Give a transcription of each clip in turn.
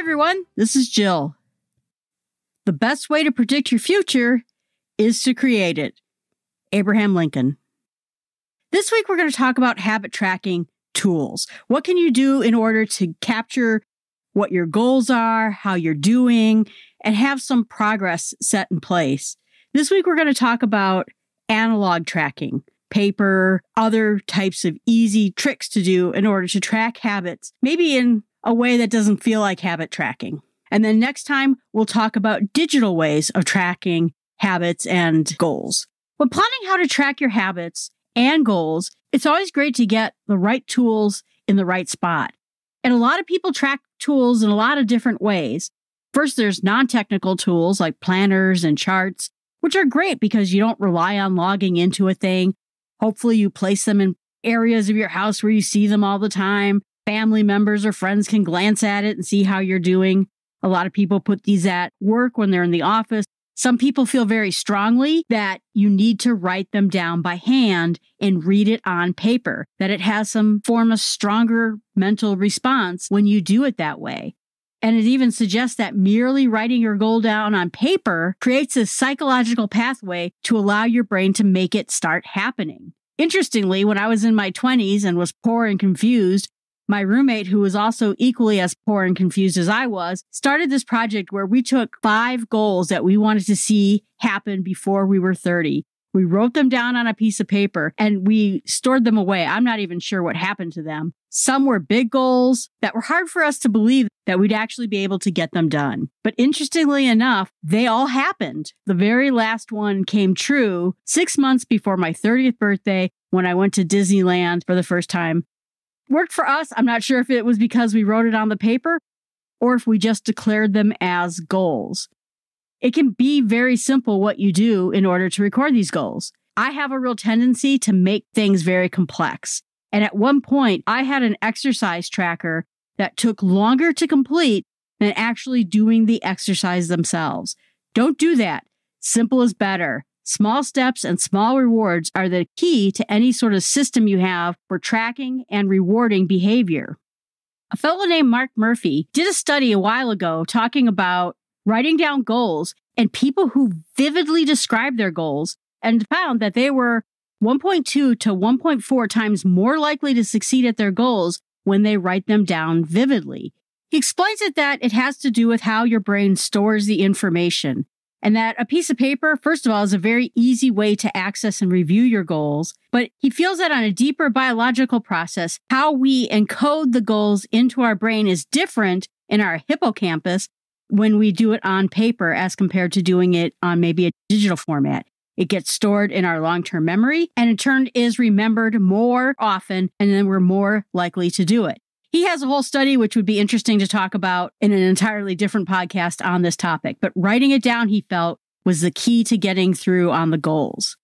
everyone. This is Jill. The best way to predict your future is to create it. Abraham Lincoln. This week, we're going to talk about habit tracking tools. What can you do in order to capture what your goals are, how you're doing, and have some progress set in place? This week, we're going to talk about analog tracking, paper, other types of easy tricks to do in order to track habits, maybe in a way that doesn't feel like habit tracking. And then next time, we'll talk about digital ways of tracking habits and goals. When planning how to track your habits and goals, it's always great to get the right tools in the right spot. And a lot of people track tools in a lot of different ways. First, there's non technical tools like planners and charts, which are great because you don't rely on logging into a thing. Hopefully, you place them in areas of your house where you see them all the time family members or friends can glance at it and see how you're doing. A lot of people put these at work when they're in the office. Some people feel very strongly that you need to write them down by hand and read it on paper, that it has some form of stronger mental response when you do it that way. And it even suggests that merely writing your goal down on paper creates a psychological pathway to allow your brain to make it start happening. Interestingly, when I was in my 20s and was poor and confused, my roommate, who was also equally as poor and confused as I was, started this project where we took five goals that we wanted to see happen before we were 30. We wrote them down on a piece of paper and we stored them away. I'm not even sure what happened to them. Some were big goals that were hard for us to believe that we'd actually be able to get them done. But interestingly enough, they all happened. The very last one came true six months before my 30th birthday when I went to Disneyland for the first time worked for us. I'm not sure if it was because we wrote it on the paper or if we just declared them as goals. It can be very simple what you do in order to record these goals. I have a real tendency to make things very complex. And at one point, I had an exercise tracker that took longer to complete than actually doing the exercise themselves. Don't do that. Simple is better. Small steps and small rewards are the key to any sort of system you have for tracking and rewarding behavior. A fellow named Mark Murphy did a study a while ago talking about writing down goals and people who vividly described their goals and found that they were 1.2 to 1.4 times more likely to succeed at their goals when they write them down vividly. He explains it that it has to do with how your brain stores the information and that a piece of paper, first of all, is a very easy way to access and review your goals. But he feels that on a deeper biological process, how we encode the goals into our brain is different in our hippocampus when we do it on paper as compared to doing it on maybe a digital format. It gets stored in our long term memory and in turn is remembered more often, and then we're more likely to do it. He has a whole study, which would be interesting to talk about in an entirely different podcast on this topic, but writing it down, he felt, was the key to getting through on the goals.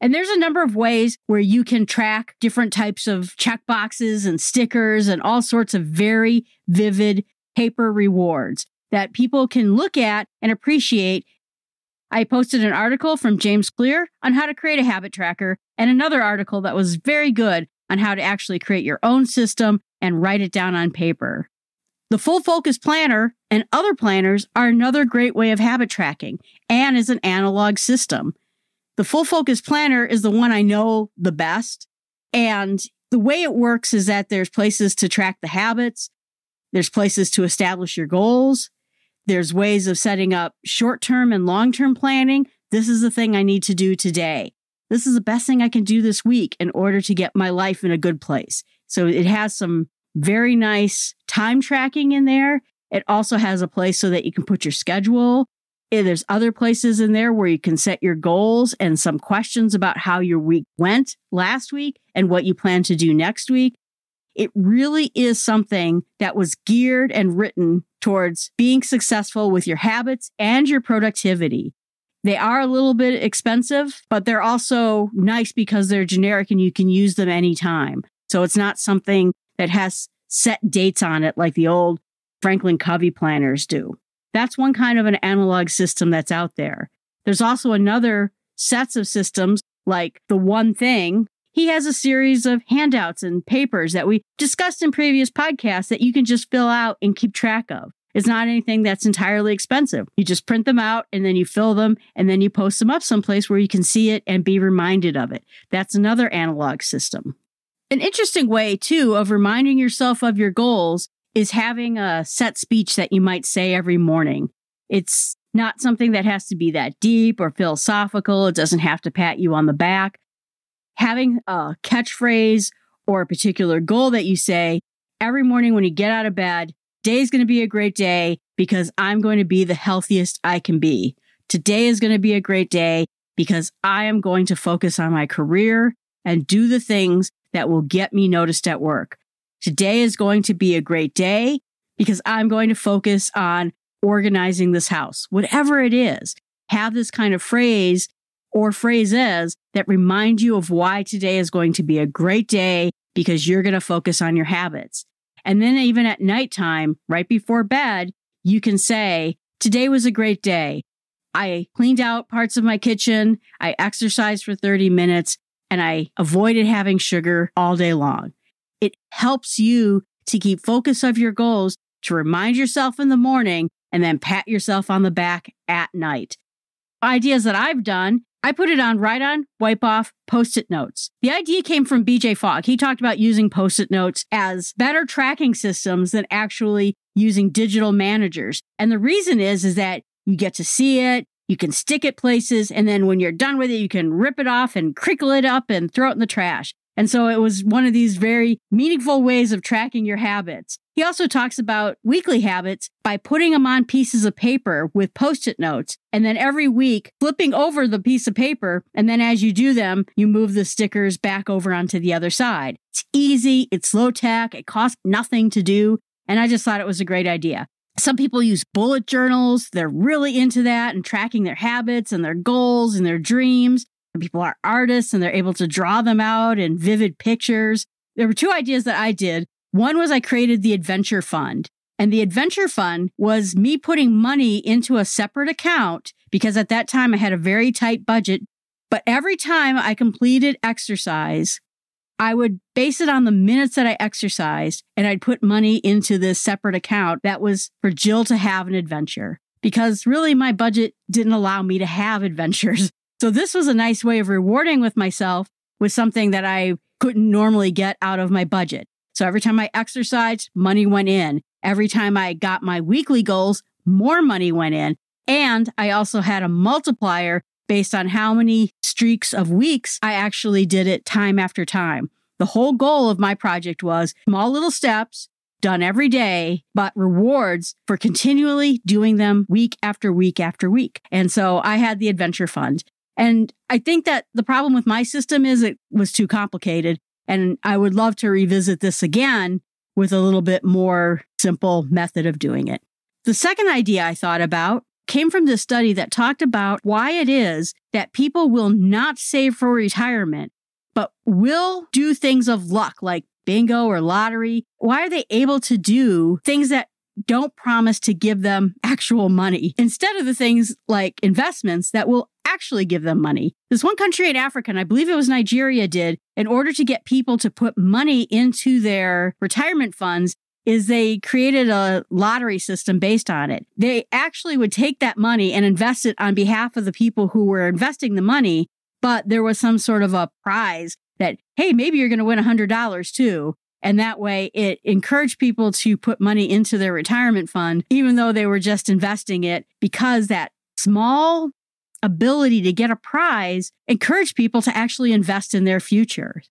And there's a number of ways where you can track different types of check boxes and stickers and all sorts of very vivid paper rewards that people can look at and appreciate. I posted an article from James Clear on how to create a habit tracker and another article that was very good on how to actually create your own system and write it down on paper. The full focus planner and other planners are another great way of habit tracking and is an analog system. The full focus planner is the one I know the best. And the way it works is that there's places to track the habits, there's places to establish your goals, there's ways of setting up short term and long term planning. This is the thing I need to do today. This is the best thing I can do this week in order to get my life in a good place. So it has some very nice time tracking in there. It also has a place so that you can put your schedule. Eh, there's other places in there where you can set your goals and some questions about how your week went last week and what you plan to do next week. It really is something that was geared and written towards being successful with your habits and your productivity. They are a little bit expensive, but they're also nice because they're generic and you can use them anytime. So it's not something that has set dates on it like the old Franklin Covey planners do. That's one kind of an analog system that's out there. There's also another sets of systems like the one thing. He has a series of handouts and papers that we discussed in previous podcasts that you can just fill out and keep track of. It's not anything that's entirely expensive. You just print them out and then you fill them and then you post them up someplace where you can see it and be reminded of it. That's another analog system. An interesting way, too, of reminding yourself of your goals is having a set speech that you might say every morning. It's not something that has to be that deep or philosophical. It doesn't have to pat you on the back. Having a catchphrase or a particular goal that you say every morning when you get out of bed, today's going to be a great day because I'm going to be the healthiest I can be. Today is going to be a great day because I am going to focus on my career and do the things that will get me noticed at work. Today is going to be a great day because I'm going to focus on organizing this house, whatever it is. Have this kind of phrase or phrases that remind you of why today is going to be a great day because you're going to focus on your habits. And then, even at nighttime, right before bed, you can say, Today was a great day. I cleaned out parts of my kitchen. I exercised for 30 minutes and I avoided having sugar all day long. It helps you to keep focus of your goals, to remind yourself in the morning, and then pat yourself on the back at night. Ideas that I've done, I put it on write on, wipe off, post it notes. The idea came from BJ Fogg. He talked about using post it notes as better tracking systems than actually using digital managers. And the reason is, is that you get to see it, you can stick it places, and then when you're done with it, you can rip it off and crinkle it up and throw it in the trash. And so it was one of these very meaningful ways of tracking your habits. He also talks about weekly habits by putting them on pieces of paper with post it notes, and then every week flipping over the piece of paper. And then as you do them, you move the stickers back over onto the other side. It's easy, it's low tech, it costs nothing to do. And I just thought it was a great idea. Some people use bullet journals. They're really into that and tracking their habits and their goals and their dreams. Some people are artists and they're able to draw them out in vivid pictures. There were two ideas that I did. One was I created the Adventure Fund. And the Adventure Fund was me putting money into a separate account because at that time I had a very tight budget. But every time I completed exercise, I would base it on the minutes that I exercised and I'd put money into this separate account that was for Jill to have an adventure because really my budget didn't allow me to have adventures. So this was a nice way of rewarding with myself with something that I couldn't normally get out of my budget. So every time I exercised, money went in. Every time I got my weekly goals, more money went in. And I also had a multiplier based on how many streaks of weeks I actually did it time after time. The whole goal of my project was small little steps done every day, but rewards for continually doing them week after week after week. And so I had the adventure fund. And I think that the problem with my system is it was too complicated. And I would love to revisit this again with a little bit more simple method of doing it. The second idea I thought about came from this study that talked about why it is that people will not save for retirement, but will do things of luck like bingo or lottery. Why are they able to do things that don't promise to give them actual money instead of the things like investments that will actually give them money. This one country in Africa, and I believe it was Nigeria, did in order to get people to put money into their retirement funds, is they created a lottery system based on it. They actually would take that money and invest it on behalf of the people who were investing the money, but there was some sort of a prize that, hey, maybe you're going to win $100 too. And that way it encouraged people to put money into their retirement fund, even though they were just investing it, because that small ability to get a prize encouraged people to actually invest in their future.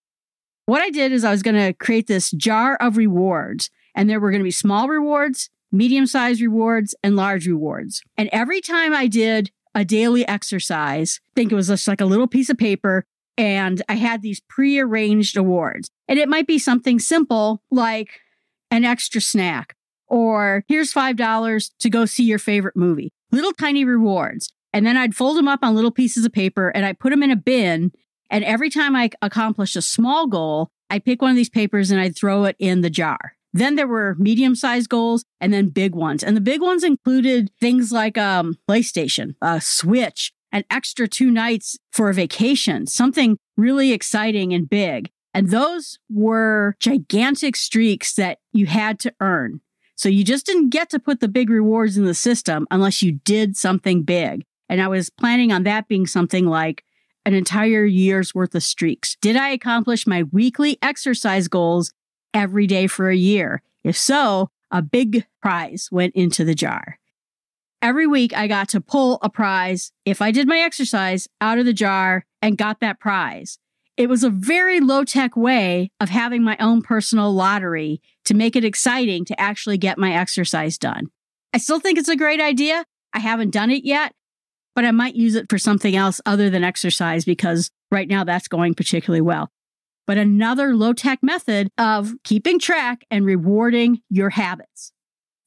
What I did is I was going to create this jar of rewards and there were going to be small rewards, medium sized rewards, and large rewards. And every time I did a daily exercise, I think it was just like a little piece of paper, and I had these pre-arranged awards. And it might be something simple like an extra snack or here's $5 to go see your favorite movie. Little tiny rewards. And then I'd fold them up on little pieces of paper and I put them in a bin. And every time I accomplished a small goal, I'd pick one of these papers and I'd throw it in the jar. Then there were medium sized goals and then big ones. And the big ones included things like um, PlayStation, a Switch, an extra two nights for a vacation, something really exciting and big. And those were gigantic streaks that you had to earn. So you just didn't get to put the big rewards in the system unless you did something big. And I was planning on that being something like an entire year's worth of streaks. Did I accomplish my weekly exercise goals every day for a year? If so, a big prize went into the jar. Every week, I got to pull a prize if I did my exercise out of the jar and got that prize. It was a very low tech way of having my own personal lottery to make it exciting to actually get my exercise done. I still think it's a great idea. I haven't done it yet, but I might use it for something else other than exercise because right now that's going particularly well but another low tech method of keeping track and rewarding your habits.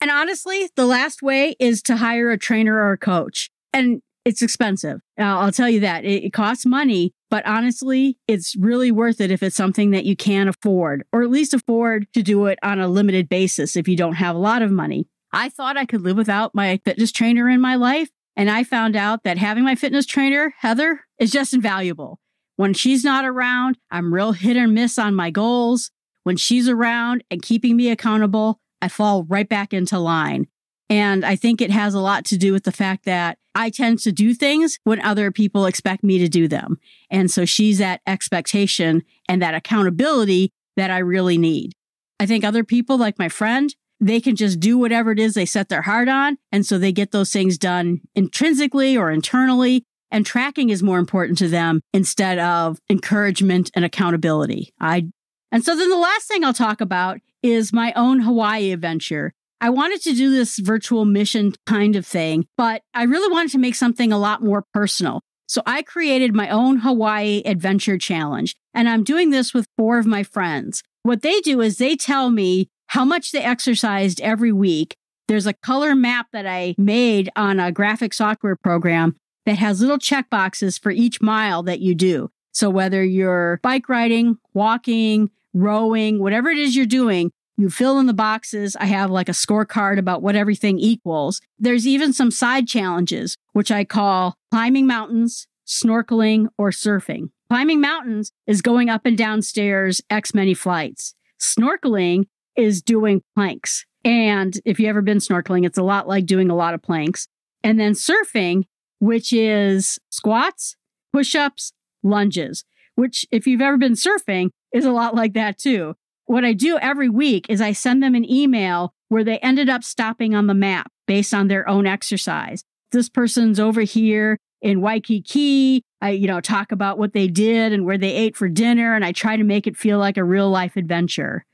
And honestly, the last way is to hire a trainer or a coach. And it's expensive. I'll tell you that it, costs money, but honestly, it's really worth it if it's something that you can afford, or at least afford to do it on a limited basis if you don't have a lot of money. I thought I could live without my fitness trainer in my life, and I found out that having my fitness trainer, Heather, is just invaluable. When she's not around, I'm real hit and miss on my goals. When she's around and keeping me accountable, I fall right back into line. And I think it has a lot to do with the fact that I tend to do things when other people expect me to do them. And so she's that expectation and that accountability that I really need. I think other people, like my friend, they can just do whatever it is they set their heart on. And so they get those things done intrinsically or internally. And tracking is more important to them instead of encouragement and accountability. I and so then the last thing I'll talk about is my own Hawaii adventure. I wanted to do this virtual mission kind of thing, but I really wanted to make something a lot more personal. So I created my own Hawaii adventure challenge, and I'm doing this with four of my friends. What they do is they tell me how much they exercised every week. There's a color map that I made on a graphic software program that has little check boxes for each mile that you do. So whether you're bike riding, walking, rowing, whatever it is you're doing, you fill in the boxes. I have like a scorecard about what everything equals. There's even some side challenges, which I call climbing mountains, snorkeling, or surfing. Climbing mountains is going up and down stairs X many flights. Snorkeling is doing planks. And if you've ever been snorkeling, it's a lot like doing a lot of planks. And then surfing which is squats, push ups, lunges, which, if you've ever been surfing, is a lot like that too. What I do every week is I send them an email where they ended up stopping on the map based on their own exercise. This person's over here in Waikiki. I, you know, talk about what they did and where they ate for dinner. And I try to make it feel like a real life adventure.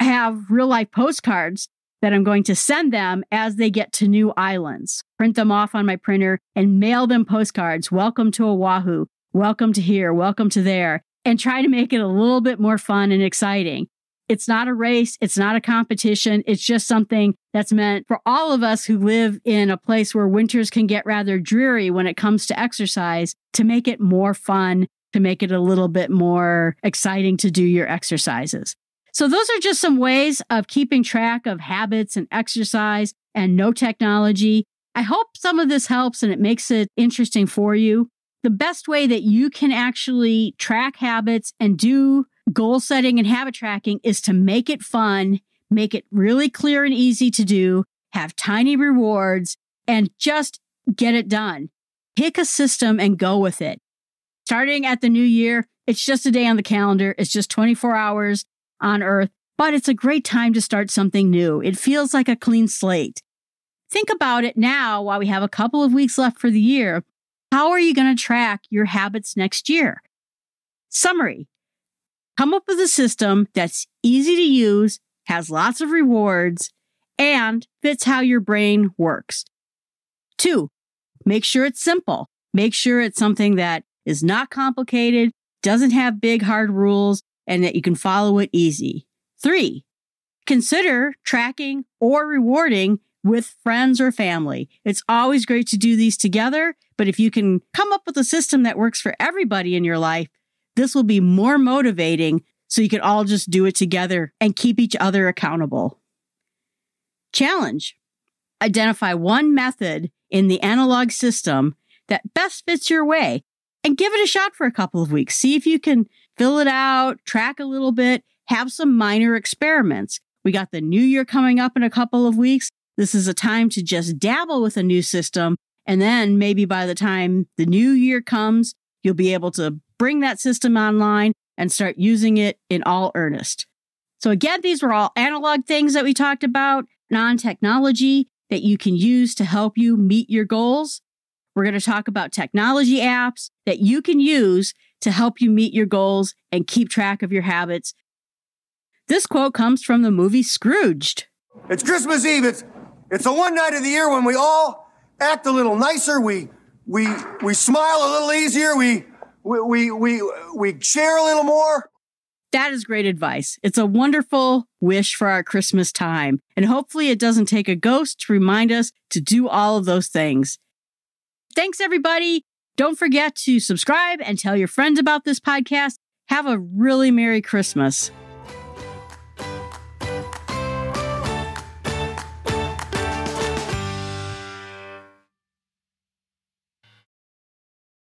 I have real life postcards that I'm going to send them as they get to new islands. Print them off on my printer and mail them postcards. Welcome to Oahu. Welcome to here. Welcome to there. And try to make it a little bit more fun and exciting. It's not a race. It's not a competition. It's just something that's meant for all of us who live in a place where winters can get rather dreary when it comes to exercise to make it more fun, to make it a little bit more exciting to do your exercises. So, those are just some ways of keeping track of habits and exercise and no technology. I hope some of this helps and it makes it interesting for you. The best way that you can actually track habits and do goal setting and habit tracking is to make it fun, make it really clear and easy to do, have tiny rewards, and just get it done. Pick a system and go with it. Starting at the new year, it's just a day on the calendar. It's just 24 hours on earth, but it's a great time to start something new. It feels like a clean slate. Think about it now while we have a couple of weeks left for the year. How are you going to track your habits next year? Summary Come up with a system that's easy to use, has lots of rewards, and fits how your brain works. Two, make sure it's simple. Make sure it's something that is not complicated, doesn't have big, hard rules, and that you can follow it easy. Three, consider tracking or rewarding with friends or family. It's always great to do these together, but if you can come up with a system that works for everybody in your life, this will be more motivating so you can all just do it together and keep each other accountable. Challenge Identify one method in the analog system that best fits your way and give it a shot for a couple of weeks. See if you can fill it out, track a little bit, have some minor experiments. We got the new year coming up in a couple of weeks. This is a time to just dabble with a new system. And then maybe by the time the new year comes, you'll be able to bring that system online and start using it in all earnest. So, again, these were all analog things that we talked about, non technology that you can use to help you meet your goals. We're going to talk about technology apps that you can use to help you meet your goals and keep track of your habits. This quote comes from the movie Scrooged. It's Christmas Eve. It's it's the one night of the year when we all act a little nicer. We we we smile a little easier. We we we we, we share a little more. That is great advice. It's a wonderful wish for our Christmas time. And hopefully, it doesn't take a ghost to remind us to do all of those things. Thanks, everybody. Don't forget to subscribe and tell your friends about this podcast. Have a really Merry Christmas.